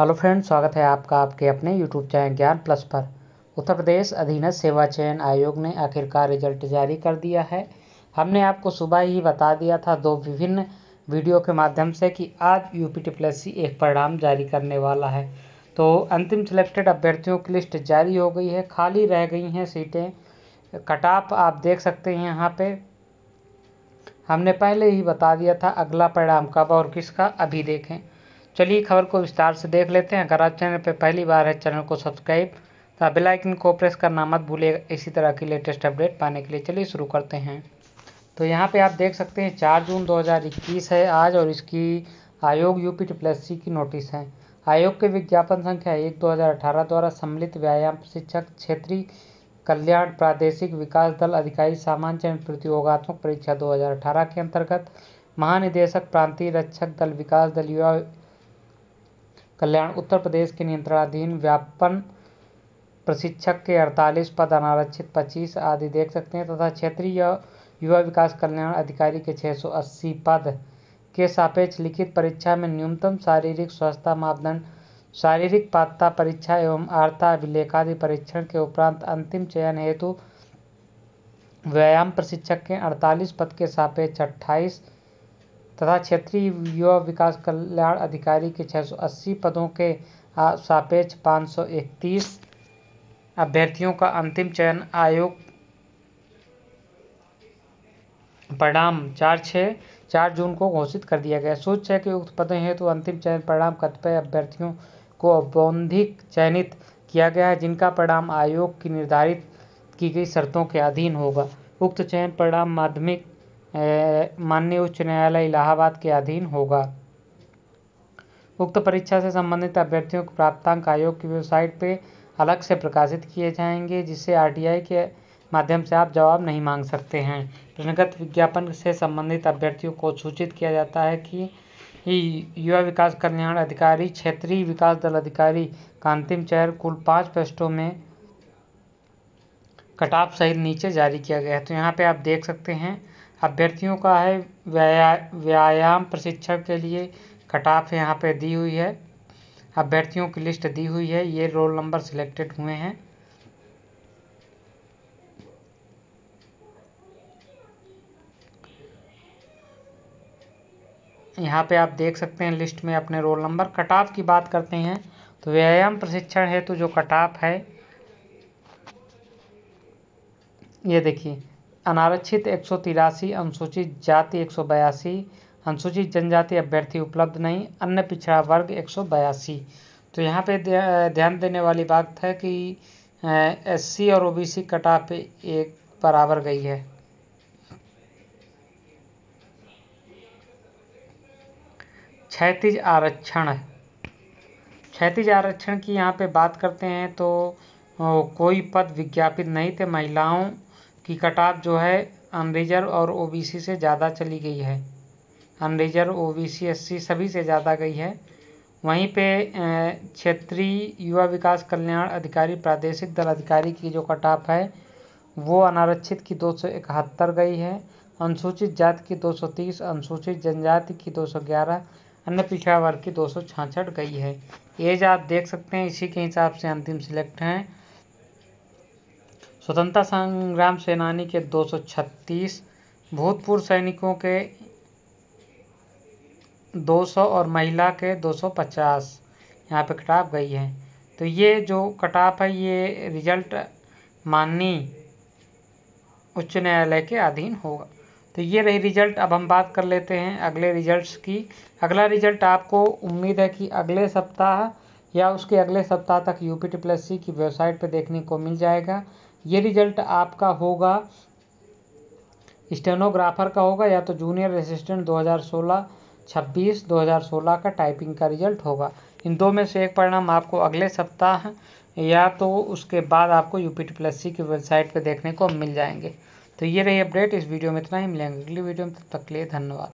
hello friend स्वागत है आपका आपके अपने यूट्यूब चैनल ज्ञान प्लस पर उत्तर प्रदेश अधीनस्थ सेवा चयन आयोग ने आखिरकार रिजल्ट जारी कर दिया है हमने आपको सुबह ही बता दिया था दो विभिन्न वीडियो के माध्यम से कि आज यू पी एक परिणाम जारी करने वाला है तो अंतिम सिलेक्टेड अभ्यर्थियों की लिस्ट जारी हो गई है खाली रह गई हैं सीटें कटाप आप देख सकते हैं यहाँ पर हमने पहले ही बता दिया था अगला परिणाम कब और किसका अभी देखें चलिए खबर को विस्तार से देख लेते हैं अगर आप चैनल पर पहली बार है चैनल को सब्सक्राइब तो बेल आइकन को प्रेस करना मत भूलिएगा इसी तरह की लेटेस्ट अपडेट पाने के लिए चलिए शुरू करते हैं तो यहाँ पे आप देख सकते हैं चार जून 2021 है आज और इसकी आयोग यूपी सी की नोटिस है आयोग के विज्ञापन संख्या एक दो द्वारा सम्मिलित व्यायाम शिक्षक क्षेत्रीय कल्याण प्रादेशिक विकास दल अधिकारी सामान्य प्रतियोगात्मक परीक्षा 2018 के अंतर्गत महानिदेशक प्रांतीय रक्षक दल विकास दल युवा कल्याण उत्तर प्रदेश के नियंत्रणाधीन व्यापन प्रशिक्षक के अड़तालीस पद अनारक्षित पच्चीस आदि देख सकते हैं तथा क्षेत्रीय युवा विकास कल्याण अधिकारी के 680 पद के सापेक्ष लिखित परीक्षा में न्यूनतम शारीरिक स्वास्थ्य मापदंड शारीरिक पात्रता परीक्षा एवं आर्था अभिलेखादि परीक्षण के उपरांत अंतिम चयन हेतु व्यायाम प्रशिक्षक के अड़तालीस पद के सापेक्ष अट्ठाईस तथा क्षेत्रीय युवा विकास कल्याण अधिकारी के 680 पदों के सापेक्ष 531 अभ्यर्थियों का अंतिम चयन आयोग परिणाम चार छः चार जून को घोषित कर दिया गया सूच है कि उक्त पदों हेतु तो अंतिम चयन परिणाम कतिपय अभ्यर्थियों को अबौधिक चयनित किया गया है जिनका परिणाम आयोग की निर्धारित की गई शर्तों के अधीन होगा उक्त चयन परिणाम माध्यमिक माननीय उच्च न्यायालय इलाहाबाद के अधीन होगा उक्त परीक्षा से संबंधित अभ्यर्थियों के प्राप्तांक आयोग की वेबसाइट पर अलग से प्रकाशित किए जाएंगे जिससे आरटीआई के माध्यम से आप जवाब नहीं मांग सकते हैं प्रगत विज्ञापन से संबंधित अभ्यर्थियों को सूचित किया जाता है कि युवा विकास कल्याण अधिकारी क्षेत्रीय विकास दल अधिकारी का अंतिम चयन कुल पाँच पृष्ठों में कटाप सहित नीचे जारी किया गया है तो यहाँ पे आप देख सकते हैं अभ्यर्थियों का है व्याया व्यायाम प्रशिक्षण के लिए कटाफ यहाँ पे दी हुई है अभ्यर्थियों की लिस्ट दी हुई है ये रोल नंबर सिलेक्टेड हुए हैं यहाँ पे आप देख सकते हैं लिस्ट में अपने रोल नंबर कटाफ की बात करते हैं तो व्यायाम प्रशिक्षण है तो जो कटाफ है ये देखिए अनारक्षित एक सौ तिरासी अनुसूचित जाति एक सौ बयासी अनुसूचित जनजाति अभ्यर्थी उपलब्ध नहीं अन्य पिछड़ा वर्ग एक सौ बयासी तो यहाँ पे ध्यान देने वाली बात है कि एससी और ओबीसी सी ऑफ एक बराबर गई है क्षतिज आरक्षण क्षतिज आरक्षण की यहाँ पे बात करते हैं तो कोई पद विज्ञापित नहीं थे महिलाओं की कटाप जो है अनरिजर्व और ओबीसी से ज़्यादा चली गई है अनरिजर्व ओबीसी एससी सभी से ज़्यादा गई है वहीं पे क्षेत्रीय युवा विकास कल्याण अधिकारी प्रादेशिक दल अधिकारी की जो कटाप है वो अनारक्षित की दो सौ इकहत्तर गई है अनुसूचित जाति की दो सौ तीस अनुसूचित जनजाति की दो सौ ग्यारह अन्य पिछड़ा वर्ग की दो सौ छाछठ गई है एज आप देख सकते हैं इसी के हिसाब से अंतिम सिलेक्ट हैं स्वतंत्रता संग्राम सेनानी के 236 भूतपूर्व सैनिकों के 200 और महिला के 250 यहाँ पर कटाप गई है तो ये जो कटाप है ये रिजल्ट माननी उच्च न्यायालय के अधीन होगा तो ये रही रिजल्ट अब हम बात कर लेते हैं अगले रिजल्ट्स की अगला रिजल्ट आपको उम्मीद है कि अगले सप्ताह या उसके अगले सप्ताह तक U P T plus C की वेबसाइट पर देखने को मिल जाएगा ये रिजल्ट आपका होगा स्टेनोग्राफर का होगा या तो जूनियर असिस्टेंट 2016 26 2016 का टाइपिंग का रिजल्ट होगा इन दो में से एक परिणाम आपको अगले सप्ताह या तो उसके बाद आपको यू पी प्लस सी की वेबसाइट पर देखने को मिल जाएंगे तो ये रही अपडेट इस वीडियो में इतना ही मिलेंगे अगली वीडियो में तब तक के लिए धन्यवाद